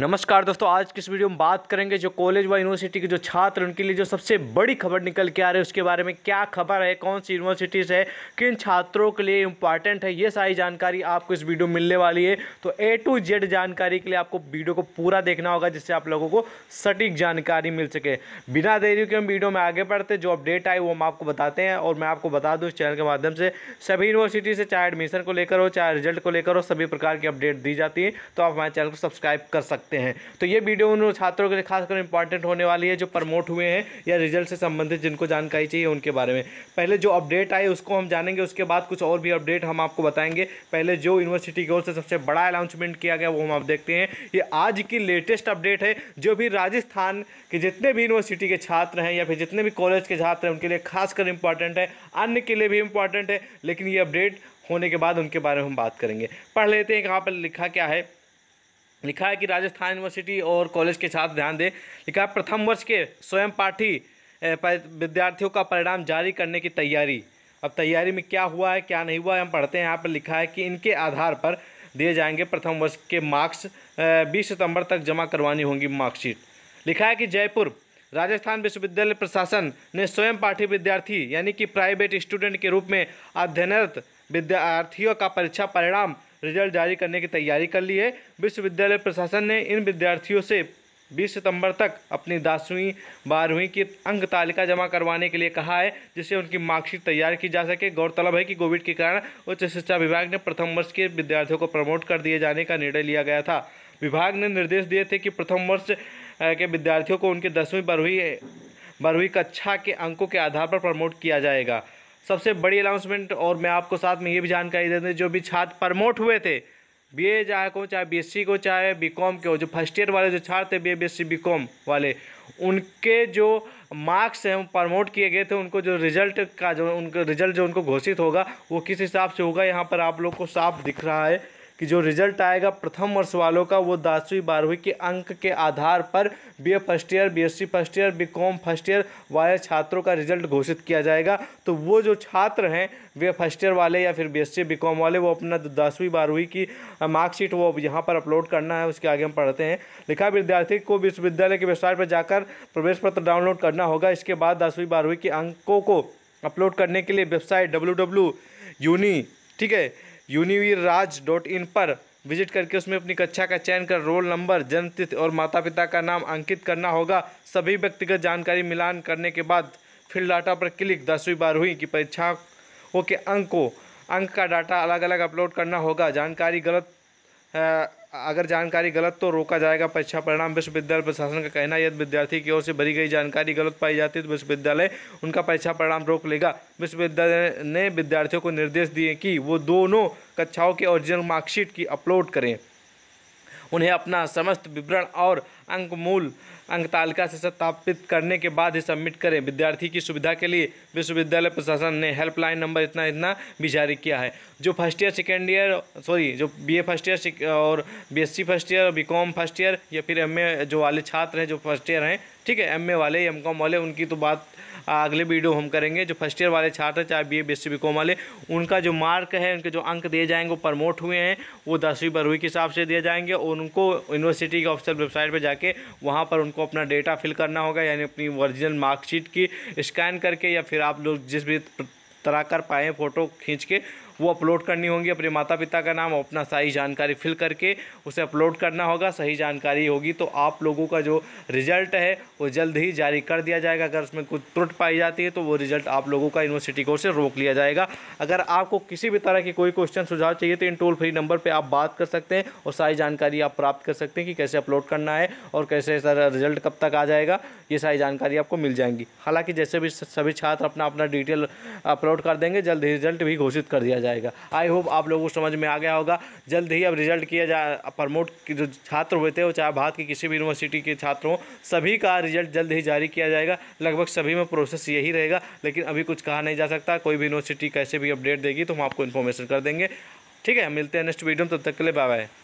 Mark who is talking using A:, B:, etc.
A: नमस्कार दोस्तों आज किस वीडियो में बात करेंगे जो कॉलेज व यूनिवर्सिटी के जो छात्र उनके लिए जो सबसे बड़ी खबर निकल के आ रही है उसके बारे में क्या खबर है कौन सी यूनिवर्सिटीज़ है किन छात्रों के लिए इंपॉर्टेंट है ये सारी जानकारी आपको इस वीडियो में मिलने वाली है तो ए टू जेड जानकारी के लिए आपको वीडियो को पूरा देखना होगा जिससे आप लोगों को सटीक जानकारी मिल सके बिना देरी के हम वीडियो में आगे बढ़ते जो अपडेट आए वो हम आपको बताते हैं और मैं आपको बता दूँ इस चैनल के माध्यम से सभी यूनिवर्सिटी से चाहे एडमिशन को लेकर हो चाहे रिजल्ट को लेकर हो सभी प्रकार की अपडेट दी जाती है तो आप हमारे चैनल को सब्सक्राइब कर सकते सकते हैं तो ये वीडियो उन छात्रों के लिए खासकर इंपॉर्टेंट होने वाली है जो प्रमोट हुए हैं या रिजल्ट से संबंधित जिनको जानकारी चाहिए उनके बारे में पहले जो अपडेट आई उसको हम जानेंगे उसके बाद कुछ और भी अपडेट हम आपको बताएंगे पहले जो यूनिवर्सिटी की ओर से सबसे बड़ा अनाउंसमेंट किया गया वो हम आप देखते हैं ये आज की लेटेस्ट अपडेट है जो भी राजस्थान के जितने भी यूनिवर्सिटी के छात्र हैं या फिर जितने भी कॉलेज के छात्र हैं उनके लिए खासकर इंपॉर्टेंट है अन्य के लिए भी इंपॉर्टेंट है लेकिन ये अपडेट होने के बाद उनके बारे में हम बात करेंगे पढ़ लेते हैं कहाँ पर लिखा क्या है लिखा है कि राजस्थान यूनिवर्सिटी और कॉलेज के छात्र ध्यान दें लिखा है प्रथम वर्ष के स्वयं पाठी विद्यार्थियों का परिणाम जारी करने की तैयारी अब तैयारी में क्या हुआ है क्या नहीं हुआ है हम पढ़ते हैं यहाँ पर लिखा है कि इनके आधार पर दिए जाएंगे प्रथम वर्ष के मार्क्स बीस सितंबर तक जमा करवानी होंगी मार्कशीट लिखा है कि जयपुर राजस्थान विश्वविद्यालय प्रशासन ने स्वयं पाठी विद्यार्थी यानी कि प्राइवेट स्टूडेंट के रूप में अध्ययनरत विद्यार्थियों का परीक्षा परिणाम रिजल्ट जारी करने की तैयारी कर ली है विश्वविद्यालय प्रशासन ने इन विद्यार्थियों से 20 सितंबर तक अपनी दसवीं बारहवीं की अंक तालिका जमा करवाने के लिए कहा है जिससे उनकी मार्कशीट तैयार की जा सके गौरतलब है कि कोविड के कारण उच्च शिक्षा विभाग ने प्रथम वर्ष के विद्यार्थियों को प्रमोट कर दिए जाने का निर्णय लिया गया था विभाग ने निर्देश दिए थे कि प्रथम वर्ष के विद्यार्थियों को उनके दसवीं बारहवीं बारहवीं कक्षा के अंकों के आधार पर प्रमोट किया जाएगा सबसे बड़ी अनाउंसमेंट और मैं आपको साथ में ये भी जानकारी दे दूँ जो भी छात्र प्रमोट हुए थे बी ए चाहे को चाहे बीएससी को चाहे बीकॉम के हो जो फर्स्ट ईयर वाले जो छात्र थे बी ए बी बीकॉम वाले उनके जो मार्क्स हैं वो प्रमोट किए गए थे उनको जो रिजल्ट का जो उनका रिजल्ट जो उनको घोषित होगा वो किस हिसाब से होगा यहाँ पर आप लोग को साफ दिख रहा है कि जो रिजल्ट आएगा प्रथम वर्ष वालों का वो दसवीं बारहवीं के अंक के आधार पर B first year BSc first year BCom first year वाले छात्रों का रिजल्ट घोषित किया जाएगा तो वो जो छात्र हैं वे फर्स्ट ईयर वाले या फिर बीएससी बीकॉम वाले वो अपना दसवीं बारहवीं की मार्कशीट वो यहाँ पर अपलोड करना है उसके आगे हम पढ़ते हैं लिखा विद्यार्थी को विश्वविद्यालय की वेबसाइट पर जाकर प्रवेश पत्र डाउनलोड करना होगा इसके बाद दसवीं बारहवीं के अंकों को अपलोड करने के लिए वेबसाइट डब्ल्यू डब्ल्यू यूनी ठीक है यूनिवीर राज डॉट इन पर विजिट करके उसमें अपनी कक्षा का चयन कर रोल नंबर जन्मतिथि और माता पिता का नाम अंकित करना होगा सभी व्यक्तिगत जानकारी मिलान करने के बाद फील्ड डाटा पर क्लिक दसवीं बार हुई कि परीक्षाओं के अंक को अंक का डाटा अलग अलग अपलोड करना होगा जानकारी गलत अगर जानकारी गलत तो रोका जाएगा परीक्षा परिणाम विश्वविद्यालय प्रशासन का कहना है यदि विद्यार्थी की ओर से भरी गई जानकारी गलत पाई जाती है तो विश्वविद्यालय उनका परीक्षा परिणाम रोक लेगा विश्वविद्यालय ने विद्यार्थियों को निर्देश दिए कि वो दोनों कक्षाओं के ओरिजिनल मार्कशीट की अपलोड करें उन्हें अपना समस्त विवरण और अंक मूल अंक तालिका से सत्यापित करने के बाद ही सबमिट करें विद्यार्थी की सुविधा के लिए विश्वविद्यालय प्रशासन ने हेल्पलाइन नंबर इतना इतना भी जारी किया है जो first year second year sorry जो बी फर्स्ट ईयर और B first year B first year या फिर एम जो वाले छात्र हैं जो फर्स्ट ईयर हैं ठीक है एम वाले एम कॉम वाले उनकी तो बात अगले वीडियो हम करेंगे जो फर्स्ट ईयर वाले छात्र चाहे B A B S C वाले उनका जो मार्क है उनके जो अंक दिए जाएंगे वो प्रमोट हुए हैं वो दसवीं बारहवीं के हिसाब से दिए जाएंगे और उनको यूनिवर्सिटी के ऑफिशियल वेबसाइट पर जाके वहाँ पर उनको अपना डेटा फिल करना होगा यानी अपनी ओरिजिनल मार्कशीट की स्कैन करके या फिर आप लोग जिस भी तरह कर पाएँ फ़ोटो खींच के वो अपलोड करनी होगी अपने माता पिता का नाम अपना सारी जानकारी फिल करके उसे अपलोड करना होगा सही जानकारी होगी तो आप लोगों का जो रिज़ल्ट है वो जल्द ही जारी कर दिया जाएगा अगर उसमें कुछ त्रुट पाई जाती है तो वो रिज़ल्ट आप लोगों का यूनिवर्सिटी कोर्स से रोक लिया जाएगा अगर आपको किसी भी तरह की कोई क्वेश्चन सुझाव चाहिए तो इन टोल फ्री नंबर पर आप बात कर सकते हैं और सारी जानकारी आप प्राप्त कर सकते हैं कि कैसे अपलोड करना है और कैसे सर रिज़ल्ट कब तक आ जाएगा ये सारी जानकारी आपको मिल जाएंगी हालांकि जैसे भी सभी छात्र अपना अपना डिटेल अपलोड कर देंगे जल्द ही रिज़ल्ट भी घोषित कर दिया जाएगा जाएगा आई होप आप लोगों को समझ में आ गया होगा जल्द ही अब रिजल्ट किया जा प्रमोट जो छात्र हुए थे वो चाहे भारत की किसी भी यूनिवर्सिटी के छात्र हों सभी का रिजल्ट जल्द ही जारी किया जाएगा लगभग सभी में प्रोसेस यही रहेगा लेकिन अभी कुछ कहा नहीं जा सकता कोई भी यूनिवर्सिटी कैसे भी अपडेट देगी तो हम आपको इन्फॉर्मेशन कर देंगे ठीक है मिलते हैं नेक्स्ट वीडियो में तब तक के लिए बाय बाय